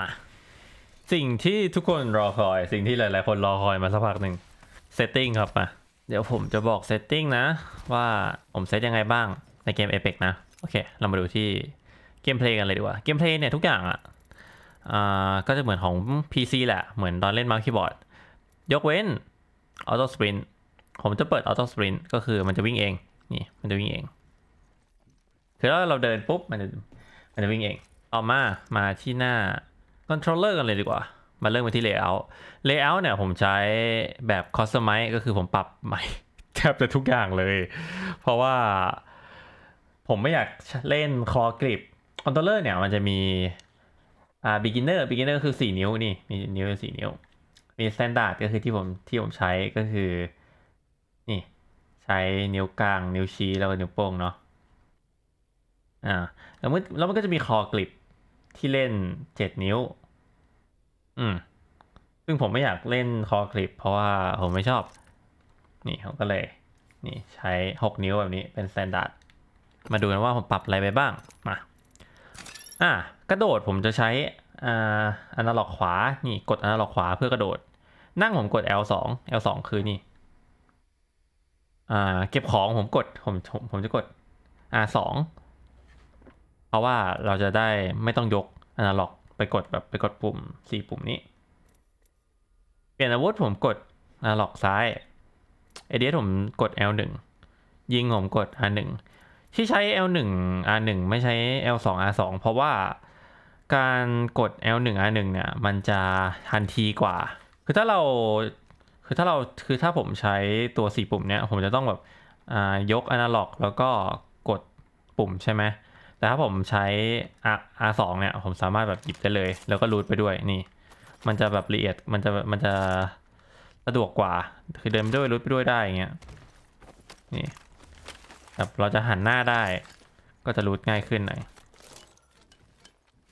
มาสิ่งที่ทุกคนรอคอย สิ่งที่หลายๆคนรอคอยมาสักพักหนึ่งเซตติ้งครับมาเดี๋ยวผมจะบอกเซตติ้งนะ ว่าผมเซตยังไงบ้างในเกม Apex นะ โอเค เรามาดูที่เกมเพลย์กันเลยดีกว่า เกมเพลย์เนี่ย ทุกอย่างอะอ่ะก็จะเหมือนของ PC แหละ เหมือนตอนเล่นมาร์คีบอร์ด ยกเว้นอโต้สปรินต์ผมจะเปิดอโต้สปรินต์ก็คือมันจะวิ่งเอง นี่ มันจะวิ่งเองคือถ้าเราเดินปุ๊บมันจะมันจะวิ่งเองต่อมามาที่หน้าคอนโทรลเลอร์กันเลยดีกว่ามาเริ่มไปที่ layout layout เนี่ยผมใช้แบบ customize ก็คือผมปรับใหม่แทบจะทุกอย่างเลย เพราะว่าผมไม่อยากเล่นคอกริปคอนโทรลเลอร์เนี่ยมันจะมีอ่า beginner beginner คือ 4 นิ้วนี่มีนิ้ว 4 นิ้ว มี standard ก็คือที่ผมที่ผมใช้ก็คือ นี่ ใช้นิ้วกลาง นิ้วชี้แล้วก็นิ้วโป้งเนาะอ่าแล้วมันแล้วมันก็จะมีคอกริปที่เล่นเจ็ดนิ้ว อืม ซึ่งผมไม่อยากเล่นคอคลิปเพราะว่าผมไม่ชอบ นี่เขาก็เลย นี่ใช้หกนิ้วแบบนี้เป็นสแตนดาร์ด มาดูกันว่าผมปรับอะไรไปบ้าง มา อ่ะกระโดดผมจะใช้อ่าอนาล็อกขวา นี่กดอนาล็อกขวาเพื่อกระโดด นั่งผมกด L2 L2 คือนี่ อ่าเก็บของผมกด ผมผมจะกด R2 เพราะว่าเราจะได้ไม่ต้องยกอนาล็อก ไปกดแบบไปกดปุ่ม 4 ปุ่มนี้ เปลี่ยนอาวุธผมกดอนาล็อกซ้ายเอเดียผมกด L1 ยิงผมกด R1 ที่ใช้ L1 R1 ไม่ใช้ L2 R2 เพราะว่าการกด L1 R1 เนี่ยมันจะทันทีกว่า คือถ้าเราคือถ้าเราคือถ้าผมใช้ตัว 4 ปุ่มเนี่ยผมจะต้องแบบยกอนาล็อกแล้วก็กดปุ่มใช่ไหมแต่ถ้าผมใช้ R 2เนี่ยผมสามารถแบบหยิบได้เลย แล้วก็รูทไปด้วยนี่ มันจะแบบละเอียดมันจะมันจะสะดวกกว่า คือเดินไปด้วยรูทไปด้วยได้อย่างเงี้ยนี่แบบเราจะหันหน้าได้ ก็จะรูทง่ายขึ้นหน่อย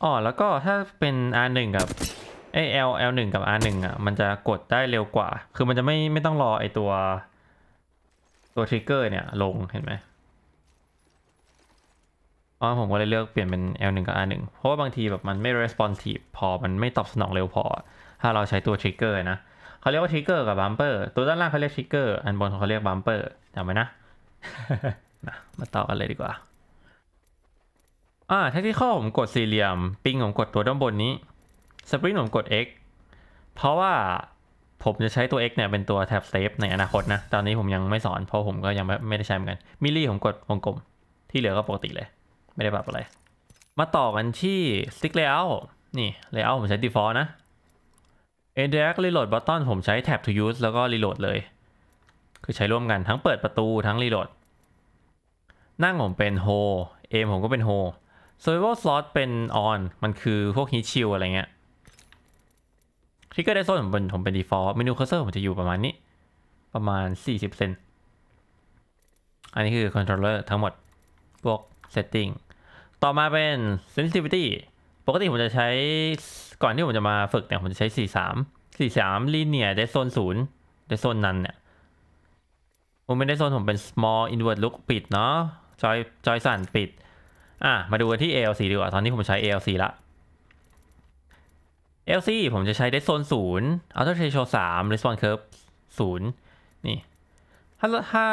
อ๋อ แล้วก็ถ้าเป็น R1 กับเอ้ L L1 กับ R1 อ่ะมันจะกดได้เร็วกว่า คือมันจะไม่ไม่ต้องรอไอตัวตัวทริกเกอร์เนี่ยลงเห็นไหมราะผมก็เลยเลือกเปลี่ยนเป็น L1 กับ R1 เพราะว่าบางทีแบบมันไม่ responsive พอมันไม่ตอบสนองเร็วพอ ถ้าเราใช้ตัว trigger นะ เขาเรียกว่า trigger กับ bumper ตัวด้านล่างเขาเรียก trigger อันบนเขาเรียก bumper จำไว้นะนะ มาต่อกันเลยดีกว่า อ่าถ้าที่ข้อผมกดสี่เหลี่ยม ปิงผมกดตัวด้านบนนี้ สปริงผมกด x เพราะว่าผมจะใช้ตัว x เนี่ยเป็นตัวแท็บ a เ e ในอนาคตนะ ตอนนี้ผมยังไม่สอน เพราะผมก็ยังไม่ได้ใช้เหมือนกัน มิลลี่ผมกดวงกลม ที่เหลือก็ปกติเลยไม่ได้ปรับอะไร มาต่อกันที่ Stick Layout นี่ Layout ผมใช้ Default นะ Interact Reload Button ผมใช้ Tab to Use แล้วก็ Reload เลย คือใช้ร่วมกันทั้งเปิดประตูทั้ง Reload นั่งผมเป็น Ho เอมผมก็เป็น Ho Survival Slot เป็น On มันคือพวก Heat Shield อะไรเงี้ย ทริกเกอร์ได้โซนผมเป็นผมเป็น default เมนูเคอร์เซอร์ผมจะอยู่ประมาณนี้ ประมาณ 40เซนอันนี้คือ controller ทั้งหมดพวก setting ต่อมาเป็น sensitivity ปกติผมจะใช้ก่อนที่ผมจะมาฝึกเนี่ยผมจะใช้ 43 43 linear ได้โซน0ได้โซนนั้นเนี่ย ผมไม่ได้โซนผมเป็น small inward look ปิดเนาะจอยจอยสั่นปิด อ่ะ มาดูกันที่ ALC ดีกว่า ตอนนี้ผมใช้ ALC ละ ALC ผมจะใช้ได้โซน0 auto ratio 3 response curve 0นี่ถ้าถ้า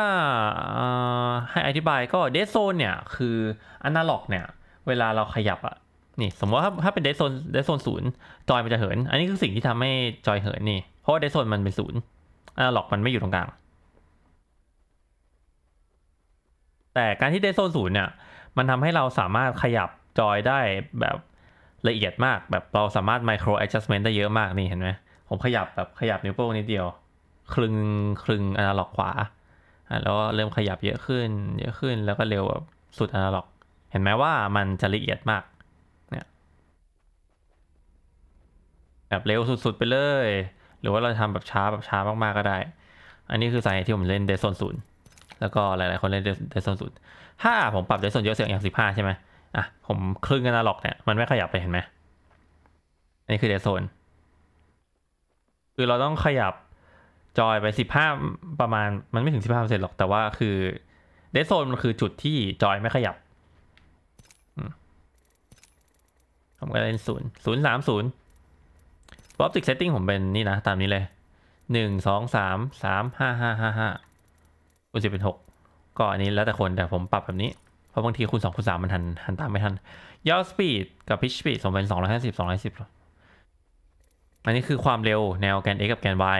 ให้อธิบายก็เดซโซนเนี่ย คืออนาล็อกเนี่ยเวลาเราขยับอะนี่ สมมติว่าถ้าเป็นเดซโซนเดซโซนศูนย์จอยมันจะเหิน อันนี้คือสิ่งที่ทำให้จอยเหินนี่ เพราะว่าเดซโซนมันเป็นศูนย์อ่าหลอกมันไม่อยู่ตรงกลาง แต่การที่เดซโซนศูนย์เนี่ยมันทำให้เราสามารถขยับจอยได้แบบละเอียดมากแบบเราสามารถไมโครแอดจัสเมนต์ได้เยอะมากนี่เห็นไหมผมขยับแบบขยับนิ้วโป้งนิดเดียวคลึงคลึงอนาล็อกขวา แล้วเริ่มขยับเยอะขึ้น เยอะขึ้น แล้วก็เร็วแบบสุดอนาล็อกเห็นไหมว่ามันจะละเอียดมากเนี่ยแบบเร็วสุดๆไปเลย หรือว่าเราทำแบบช้าแบบช้ามากๆก็ได้ อันนี้คือสาเหตุที่ผมเล่นเดซโซนศูนย์แล้วก็หลายๆคนเล่นเดซโซนศูนย์ถ้าผมปรับเดซโซนเยอะเสียงอย่างสิบห้าใช่ไหมอ่ะผมครึ่งกันนาล็อกเนี่ย มันไม่ขยับไปเห็นไหมอันนี้คือเดซโซนคือเราต้องขยับจอยไปสิบห้าประมาณ มันไม่ถึงสิบห้าเปอร์เซ็นต์หรอกแต่ว่าคือเดซโซนมันคือจุดที่จอยไม่ขยับผมก็เล่นศูนย์ศูนย์สามศูนย์อปติกเซตติ้งผมเป็นนี่นะตามนี้เลยหนึ่งสองสามสามห้าห้าห้าห้าคูณสิบเป็นหกก็อันนี้แล้วแต่คนแต่ผมปรับแบบนี้ เพราะบางทีคูณสองคูณสามมันทันทันตามไม่ทันยอดสปีดกับพิชสปีดสมเป็นสองร้อยห้าสิบสองร้อยสิบอันนี้คือความเร็วแนวแกน x กับแกน y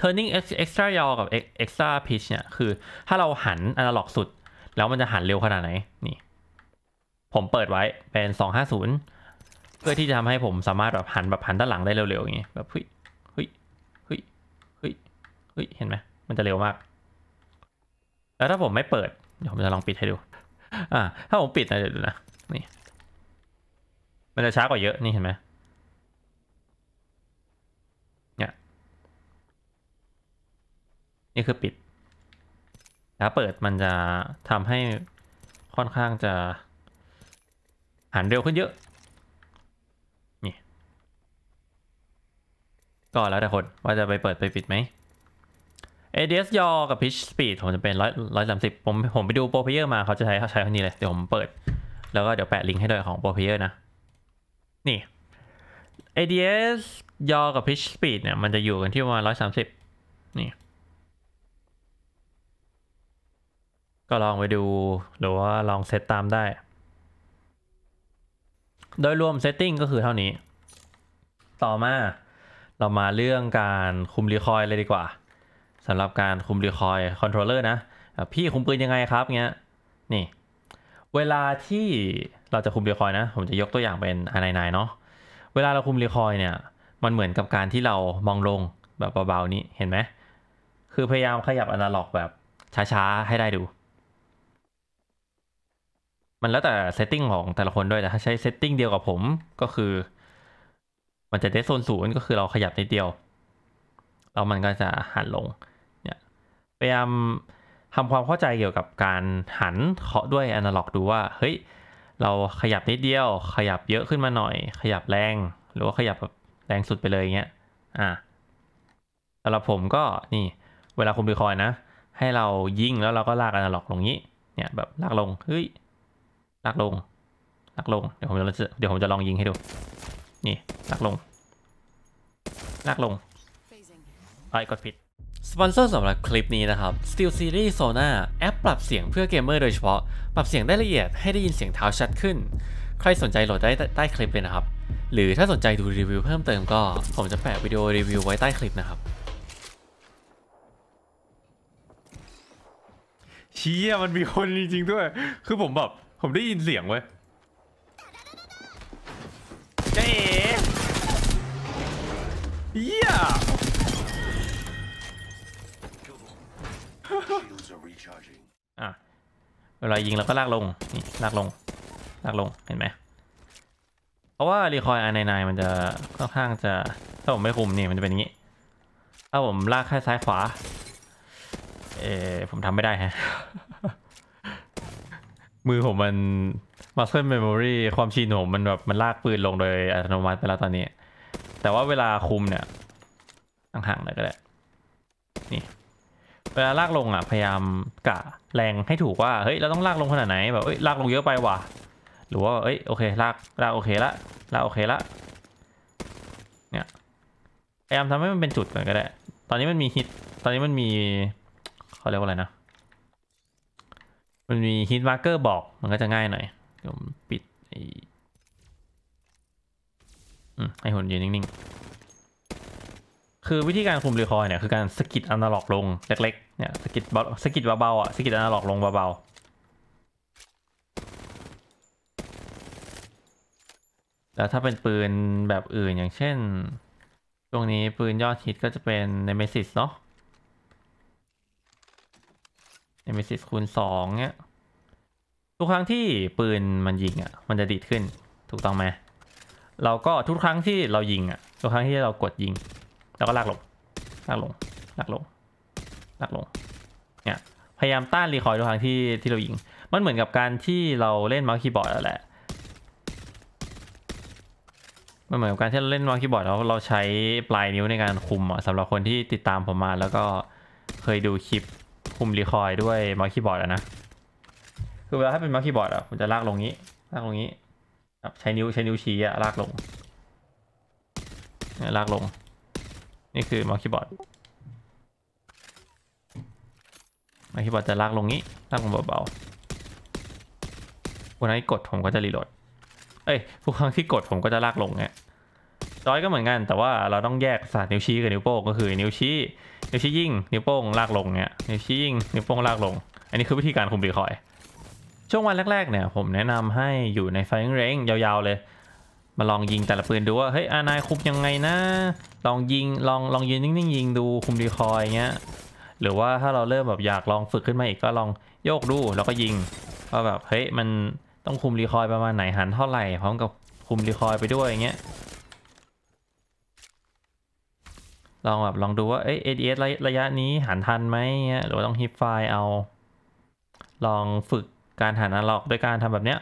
turning extra yaw กับ extra pitch เนี่ย คือถ้าเราหันอนาล็อกสุดแล้วมันจะหันเร็วขนาดไหนนี่ผมเปิดไว้เป็นสองห้าศูนย์เพื่อที่จะทำให้ผมสามารถแบบหันแบบหันด้านหลังได้เร็วๆอย่างงี้แบบเฮ้ยเฮ้ยเฮ้ยเฮ้ยเฮ้ยเห็นไหมมันจะเร็วมาก แล้วถ้าผมไม่เปิดเดี๋ยวผมจะลองปิดให้ดูอ่าถ้าผมปิดนะเดี๋ยวดูนะนี่มันจะช้ากว่าเยอะนี่เห็นไหมเนี่ยนี่คือปิด ถ้าเปิดมันจะทำให้ค่อนข้างจะหันเร็วขึ้นเยอะ นี่ก็แล้วแต่คนว่าจะไปเปิดไปปิดไหม ADS ยอกับ Pitch Speed ผมจะเป็นร้อยร้อยสามสิบผมผมไปดูโปรเพเยอร์มาเขาจะใช้เขาใช้คนนี้เลยเดี๋ยวผมเปิด แล้วก็เดี๋ยวแปะลิงก์ให้ด้วยของโปรเพเยอร์นะนี่ ADS ยอกับ Pitch Speed เนี่ยมันจะอยู่กันที่ประมาณร้อยสามสิบนี่ก็ลองไปดูหรือว่าลองเซตตามได้โดยรวมเซตติ้งก็คือเท่านี้ ต่อมาเรามาเรื่องการคุมรีคอยเลยดีกว่าสำหรับการคุมรีคอยคอนโทรลเลอร์นะ พี่คุมปืนยังไงครับเงี้ยนี่ เวลาที่เราจะคุมรีคอยนะ ผมจะยกตัวอย่างเป็นอานายเนาะเวลาเราคุมรีคอยเนี่ย มันเหมือนกับการที่เรามองลงแบบเบาๆ นี้เห็นไหม คือพยายามขยับอนาล็อกแบบช้าๆ ให้ได้ดูมันแล้วแต่เซตติ้งของแต่ละคนด้วยแต่ถ้าใช้เซตติ้งเดียวกับผมก็คือ มันจะได้โซนศูนย์ก็คือเราขยับนิดเดียวแล้วมันก็จะหันลงเนี่ยพยายามทำความเข้าใจเกี่ยวกับการหันเคาะด้วยอนาล็อกดูว่าเฮ้ยเราขยับนิดเดียว ขยับเยอะขึ้นมาหน่อย ขยับแรงหรือว่าขยับแบบแรงสุดไปเลยเงี้ยอ่ะสำหรับผมก็นี่เวลาคุมบิคอยนะ ให้เรายิงแล้วเราก็ลากอนาล็อกลงนี้ เนี่ยแบบลากลงเฮ้ยลากลง ลากลงเดี๋ยวผมจะเดี๋ยวผมจะลองยิงให้ดู นี่ ลากลง ลากลง ไอ้กดผิด สปอนเซอร์สำหรับคลิปนี้นะครับ Steel Series Sona แอปปรับเสียงเพื่อเกมเมอร์โดยเฉพาะ ปรับเสียงได้ละเอียดให้ได้ยินเสียงเท้าชัดขึ้น ใครสนใจโหลดได้ใต้คลิปเลยนะครับ หรือถ้าสนใจดูรีวิวเพิ่มเติมก็ ผมจะแปะวิดีโอรีวิวไว้ใต้คลิปนะครับเชี่ยมันมีคนจริงๆด้วย คือผมแบบผมได้ยินเสียงเว้ยเจ๊เยี่ยอ่ะเวลายิงเราก็ลากลง นี่ลากลง ลากลง เห็นไหม เพราะว่า รีคอยอาร์ไนนมันจะค่อนข้างจะ ถ้าผมไม่คุมนี่มันจะเป็นอย่างนี้ ถ้าผมลากแค่ซ้ายขวา เออผมทำไม่ได้ฮะมือผมมันม m เซ c l เมมโมรีความชินผมมันแบบมันลากปืนลงโดยอัตโนมัติไปแล้วตอนนี้ แต่ว่าเวลาคุมเนี่ยห่างๆเลยก็ได้นี่เวลาลากลงอ่ะ พยายามกะแรงให้ถูกว่าเฮ้ยเราต้องลากลงขนาดไหนแบบเอ้ยลากลงเยอะไปว่ะหรือว่าเอ้ยโอเคลากลากโอเคละลากโอเคละเนี่ยพยายามทำให้มันเป็นจุดก่อนก็ได้ตอนนี้มันมีฮิตตอนนี้มันมีเขาเรียกว่าอะไรนะมันมีฮิตมาร์เกอร์บอกมันก็จะง่ายหน่อยผมปิดไอให้หุ่นยืนนิ่งๆ คือวิธีการคุมรีคอยเนี่ย คือการสกิดอนาล็อกลง เล็กๆเนี่ยสกิดสกิดเบาๆอ่ะ สกิดอนาล็อกลงเบาๆแล้วถ้าเป็นปืนแบบอื่นอย่างเช่น ตรงนี้ปืนยอดฮิตก็จะเป็นในเมสิสเนาะเอมิสิสคูณสองเนี่ยทุกครั้งที่ปืนมันยิงอ่ะมันจะดีดขึ้นถูกต้องไหมเราก็ทุกครั้งที่เรายิงอ่ะทุกครั้งที่เรากดยิงเราก็ลากลงลากลงลากลงลากลงเนี่ยพยายามต้านรีคอยทุกครั้งที่ที่เรายิง มันเหมือนกับการที่เราเล่นมาร์คีบอร์ดแล้วแหละมันเหมือนกับการที่เราเล่นมาร์คีบอร์ดแล้วเราใช้ปลายนิ้วในการคุมอ่ะสำหรับคนที่ติดตามผมมาแล้วก็เคยดูคลิปปุ่มรีคอยด้วยมาร์คีบอร์ดนะคือเวลาถ้าเป็นมาร์คีบอร์ดอ่ะผมจะลากลงนี้ลากลงนี้ใช้นิ้วใช้นิ้วชี้อ่ะลากลงลากลงนี่คือมาร์คีบอร์ดมาร์คีบอร์ดจะลากลงนี้ลากลงเบาๆวันนห้นกดผมก็จะรีโหลดเอ้ยทุกครั้งที่กดผมก็จะลากลงเงียจอยก็เหมือนกันแต่ว่าเราต้องแยกศาสตร์นิ้วชี้กับนิ้วโป้งก็คือนิ้วชี้นิ้วชี้ยิ่งนิ้วโป้งลากลงเนี่ยนิ้วชี้ยิ่งนิ้วโป้งลากลง อันนี้คือวิธีการคุมบิคอยช่วงวันแรกๆเนี่ยผมแนะนำให้อยู่ในไฟเรงยาวๆเลย มาลองยิงแต่ละปืนดูว่าเฮ้ยอานายคุมยังไงนะ ลองยิงลองลองยืนนิ่งๆยิงดูคุมดีคอยเงี้ยหรือว่าถ้าเราเริ่มแบบอยากลองฝึกขึ้นมาอีกก็ลองโยกดูแล้วก็ยิงว่าแบบเฮ้ยมันต้องคุมรีคอยประมาณไหนหันเท่าไหร่พร้อมกับคุมรีคอยไปด้วยอย่างเงี้ยลองแบบลองดูว่า เอ้ย ADS ระระยะนี้หันทันไหมหรือว่าต้องฮิปไฟเอา ลองฝึกการหันอะาล็อกด้วยการทำแบบเนี้ย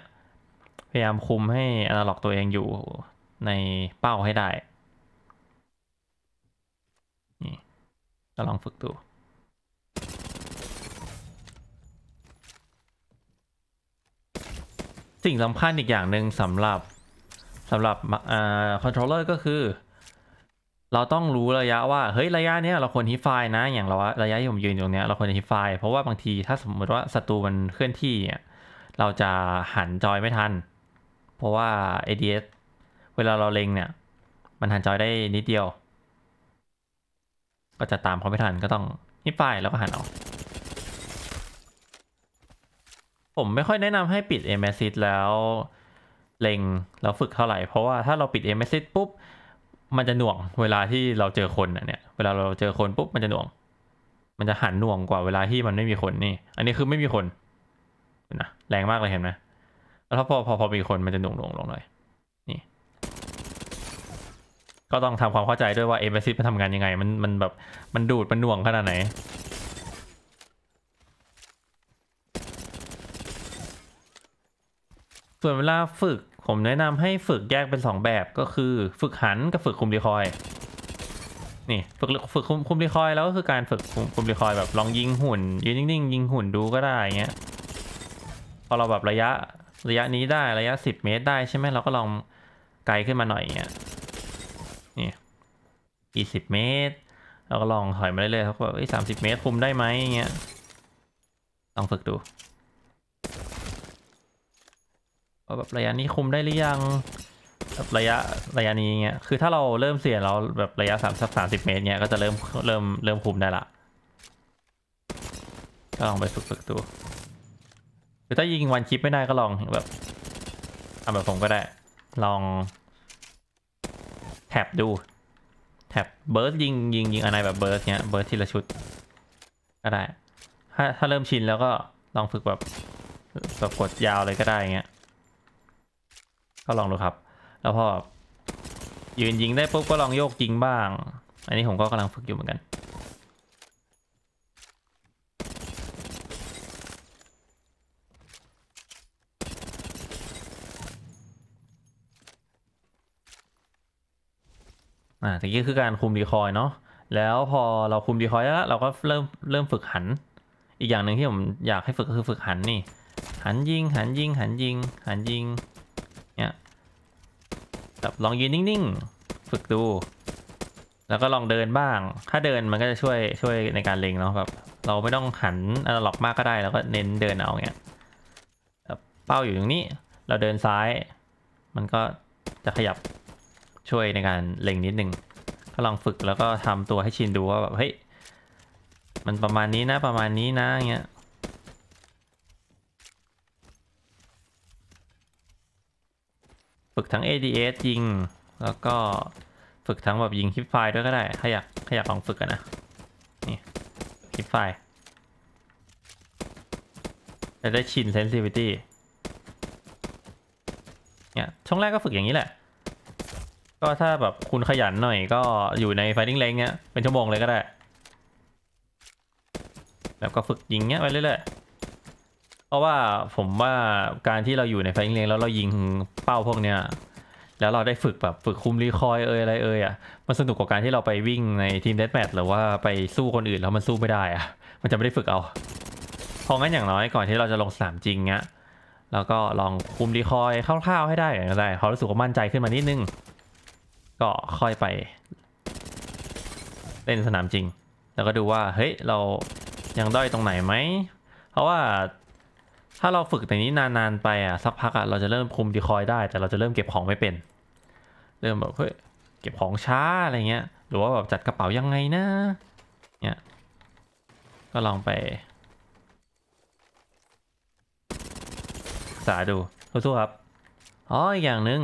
พยายามคุมให้อนาล็อกตัวเองอยู่ในเป้าให้ได้ นี่ก็ลองฝึกดู สิ่งสำคัญอีกอย่างหนึ่งสำหรับสำหรับคอนโทรลเลอร์ก็คือเราต้องรู้ระยะว่าเฮ้ยระยะเนี้ย เราควรฮิฟายนะอย่างเราระยะที่ผมยืนตรงเนี้ยเราควรฮิฟายเพราะว่าบางทีถ้าสมมติว่าศัตรูมันเคลื่อนที่เราจะหันจอยไม่ทัน เพราะว่า ADS เวลาเราเล็งเนี่ย มันหันจอยได้นิดเดียว ก็จะตามเขาไม่ทันก็ต้องฮิฟายแล้วก็หันออกผมไม่ค่อยแนะนำให้ปิด a m ม s ซิแล้วเล็งแล้วฝึกเท่าไหร่เพราะว่าถ้าเราปิด a m ม s ซิปุ๊บมันจะหน่วงเวลาที่เราเจอคนอ่ะเนี่ยเวลาเราเจอคนปุ๊บมันจะหน่วง มันจะหันหน่วงกว่าเวลาที่มันไม่มีคนนี่อันนี้คือไม่มีคนนะแรงมากเลยเห็นไหมแล้วพอพอพอมีคนมันจะหน่วงหน่วงลงหน่อยนี่ก็ต้องทำความเข้าใจด้วยว่าเอเมซิสมันทำงานยังไง มันมันแบบมันดูดมันหน่วงขนาดไหน ส่วนเวลาฝึกผมแนะนำให้ฝึกแยกเป็น 2 แบบก็คือฝึกหันกับฝึกคุมดีคอยนี่ฝึกฝึกคุมดีคอยแล้วก็คือการฝึกคุมคุมดีคอยแบบลองยิงหุ่นยืนนิ่งๆยิงหุ่นดูก็ได้เงี้ยพอเราแบบระยะระยะนี้ได้ระยะ 10 เมตรได้ใช่ไหมเราก็ลองไกลขึ้นมาหน่อยเงี้ยนี่ีสิบเมตรเราก็ลองถอยมาเรื่อยๆเขาบอกวอ้สามสิบเมตรคุมได้ไหมเงี้ยลองฝึกดูว่าแบบระยะนี้คุมได้หรือยังแบบระยะระยะนี้เงี้ยคือถ้าเราเริ่มเสี่ยงเราแบบระยะสามสักสามสิบเมตรเงี้ยก็จะเริ่มเริ่มเริ่มคุมได้ละก็ลองไปฝึกฝึกดูหรือถ้ายิงวันคลิปไม่ได้ก็ลองแบบทำแบบผมก็ได้ ลองแท็บดูแท็บเบิร์ดยิงยิงยิงอะไรแบบเบิร์ดเงี้ยเบิร์ดทีละชุดก็ได้ถ้าถ้าเริ่มชินแล้วก็ลองฝึกแบบแบบกดยาวเลยก็ได้เงี้ยก็ลองดูครับ แล้วพอยืนยิงได้ปุ๊บก็ลองโยกยิงบ้าง อันนี้ผมก็กำลังฝึกอยู่เหมือนกัน อ่าทีนี้คือการคุมดีคอยเนาะ แล้วพอเราคุมดีคอยแล้วเราก็เริ่ม เริ่มฝึกหัน อีกอย่างหนึ่งที่ผมอยากให้ฝึกคือฝึกหันนี่ หันยิงหันยิงหันยิง หันยิงเนี่ยแบบลองยืนนิ่งๆ ฝึกดู แล้วก็ลองเดินบ้าง ถ้าเดินมันก็จะช่วยช่วยในการเล็งเนาะ แบบเราไม่ต้องหันอะล็อกมากก็ได้ แล้วก็เน้นเดินเอาเนี่ยแบบเป้าอยู่ตรงนี้ เราเดินซ้าย มันก็จะขยับช่วยในการเล็งนิดนึง ก็ลองฝึกแล้วก็ทำตัวให้ชินดูว่าแบบเฮ้ย มันประมาณนี้นะ ประมาณนี้นะ เงี้ยฝึกทั้ง ADS ยิง แล้วก็ฝึกทั้งแบบยิงคลิปไฟด้วยก็ได้ถ้าอยากถ้าอยากลองฝึกกันนะ นี่ คลิปไฟล์จะได้ชิน sensitivity เนี่ย ช่วงแรกก็ฝึกอย่างนี้แหละ ก็ถ้าแบบคุณขยันหน่อยก็อยู่ใน fighting range เนี้ยเป็นชั่วโมงเลยก็ได้ แล้วก็ฝึกยิงเนี้ยไปเรื่อยเพราะว่าผมว่าการที่เราอยู่ในไฟงเลงแล้วเรายิงเป้าพวกเนี้ยแล้วเราได้ฝึกแบบฝึกคุมรีคอยเอ่ยอะไรเอ่ยอ่ะมันสนุกกว่าการที่เราไปวิ่งในทีมเดสแมทหรือว่าไปสู้คนอื่นแล้วมันสู้ไม่ได้อ่ะ มันจะไม่ได้ฝึกเอาพองั้นอย่างน้อยก่อนที่เราจะลงสนามจริงเงี้ยแล้วก็ลองคุมรีคอยคร่าวๆให้ได้ก็ได้เขารู้สึกว่ามั่นใจขึ้นมานิดนึงก็ค่อยไป เล่นสนามจริง แล้วก็ดูว่าเฮ้ยเรายังด้อยตรงไหนไหมเพราะว่าถ้าเราฝึกแต่นี้นานๆ ไปอ่ะ สักพักอ่ะ เราจะเริ่มคุมดีคอยได้แต่เราจะเริ่มเก็บของไม่เป็น เริ่มแบบ เฮ้ย เก็บของช้าอะไรเงี้ย หรือว่าแบบจัดกระเป๋ายังไงนะเนี่ยก็ลองไปษาดูสู้ครับ อ๋ออีกอย่างหนึ่ง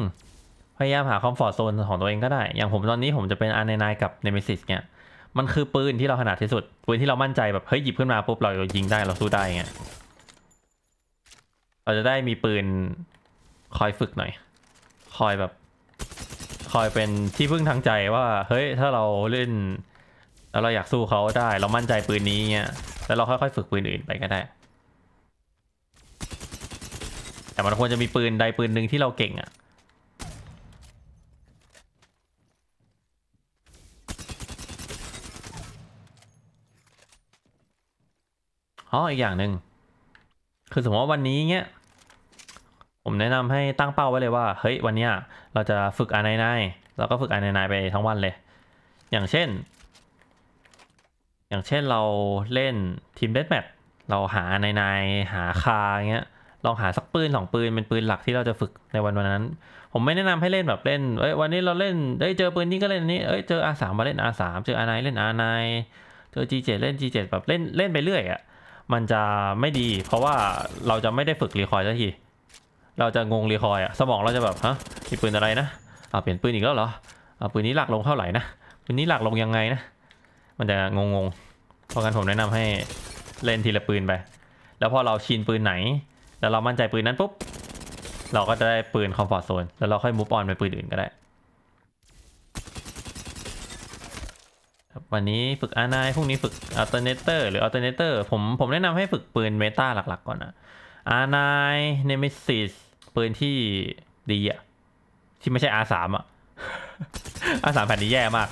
พยายามหาคอมฟอร์ตโซนของตัวเองก็ได้ อย่างผมตอนนี้ผมจะเป็นอาร์เนนายกับเนมิซิสเนี่ย มันคือปืนที่เราถนัดที่สุดปืนที่เรามั่นใจแบบเฮ้ยหยิบขึ้นมาปุ๊บเรายิงได้เราสู้ได้เงี้ยเราจะได้มีปืน คอยฝึกหน่อย คอยแบบ คอยเป็นที่พึ่งทางใจว่า เฮ้ย ถ้าเราเล่นแล้วเราอยากสู้เขาได้ เรามั่นใจปืนนี้เนี้ยแล้วเราค่อยๆฝึกปืนอื่นไปก็ได้ แต่มันควรจะมีปืนใดปืนหนึ่งที่เราเก่งอะ่ะอ๋ออีกอย่างหนึ่งคือสมมติว่าวันนี้เงี้ย ผมแนะนำให้ตั้งเป้าไว้เลยว่าเฮ้ยวันเนี้ยเราจะฝึกอานายนายเราก็ฝึกอานายนายไปทั้งวันเลย อย่างเช่น อย่างเช่นเราเล่นทีมเดสแมทเราหาานนายหาคาเงี้ยลองหาสักปืนสองปืนเป็นปืนหลักที่เราจะฝึกในวันวันนั้นผมไม่แนะนำให้เล่นแบบเล่นเอ้ยวันนี้เราเล่นเอ้ยเจอปืนนี้ก็เล่นนี้เอ้ยเจออาสามมาเล่นอาสามเจออานายเล่นอานายเจอจีเจ็ดเล่นจีเจ็ดแบบเล่นเล่นไปเรื่อยอะ่ะมันจะไม่ดีเพราะว่าเราจะไม่ได้ฝึกรีคอยสักทีเราจะงงรีคอยอะสมองเราจะแบบฮะมีปืนอะไรนะเอาเปลี่ยนปืนอีกแล้วเหรอเอาปืนนี้หลักลงเท่าไหร่นะปืนนี้หลักลงยังไงนะมันจะงงงเพราะงั้นผมแนะนำให้เล่นทีละปืนไปแล้วพอเราชินปืนไหนแล้วเรามั่นใจปืนนั้นปุ๊บเราก็จะได้ปืนคอมฟอร์ทโซนแล้วเราค่อยมูฟออนไปปืนอื่นก็ได้วันนี้ฝึกอานายพรุ่งนี้ฝึกอัลเทอร์เนเตอร์หรืออัลเทอร์เนเตอร์ผมผมแนะนำให้ฝึกปืนเมตาหลักๆก่อนนะอานายเนมิสิสปืนที่ดีอะที่ไม่ใช่อาสามอะอาสามแผ่นนี้แย่มาก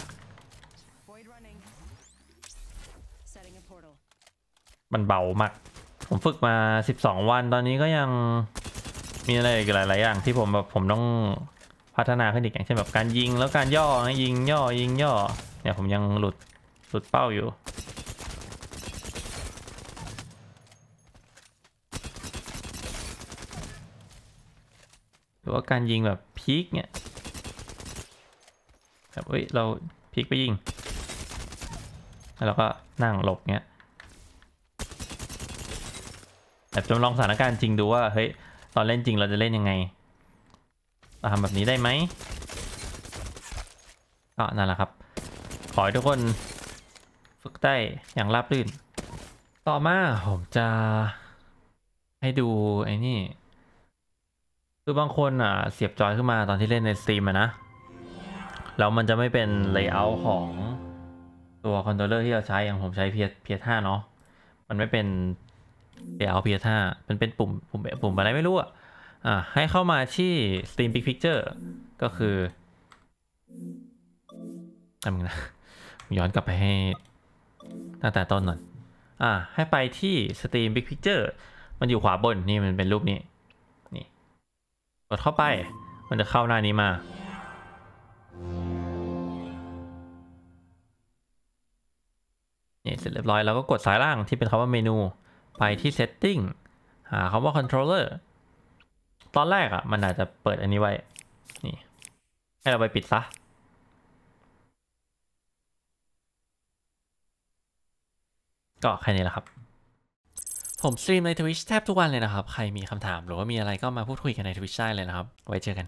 มันเบามาก ผมฝึกมา 12 วันตอนนี้ก็ยังมีอะไรอีกหลายๆอย่างที่ผมแบบผมต้องพัฒนาขึ้นอีกอย่าง เช่นแบบการยิงแล้วการย่อยิงย่อยิงย่อเนี่ยผมยังหลุดสุดเป้าอยู่หรือว่าการยิงแบบพีกเนี่ยแบบเฮ้ย เราพีกไปยิงแล้วก็นั่งหลบเงี้ยแบบจำลองสถานการณ์จริงดูว่าเฮ้ย ตอนเล่นจริงเราจะเล่นยังไงเราทำแบบนี้ได้ไหมก็นั่นแหละครับ ขอให้ทุกคนฝึกได้อย่างราบรื่น ต่อมาผมจะให้ดู ไอ้นี่คือบางคนอ่ะ เสียบจอยขึ้นมาตอนที่เล่นในสตรีมนะ แล้วมันจะไม่เป็นเลเยอร์ของตัวคอนโทรลเลอร์ที่เราใช้อย่างผมใช้เียท่าเนาะมันไม่เป็นเลเยอร์ท่ามันเป็นปุ่ม ปุ่มปุ่ม อะไรไม่รู้อ่ะ อ่ะให้เข้ามาที่ Steam Big Picture ก็คือทำมึงนะย้อนกลับไปให้ตั้งแต่ต้นหน่อยอ่า ให้ไปที่ Steam Big Picture มันอยู่ขวาบน นี่ มันเป็นรูปนี้ นี่ กดเข้าไป มันจะเข้าหน้านี้มา นี่ เสร็จเรียบร้อยแล้วก็กดสายล่างที่เป็นคำว่าเมนู ไปที่ Setting หาคำว่า Controller ตอนแรกอะ่ะ มันอาจจะเปิดอันนี้ไว้ นี่ ให้เราไปปิดซะก็แค่นี้แหละครับ ผมสตรีมในทวิชแทบทุกวันเลยนะครับ ใครมีคำถามหรือว่ามีอะไรก็มาพูดคุยกันในทวิชได้เลยนะครับ ไว้เจอกัน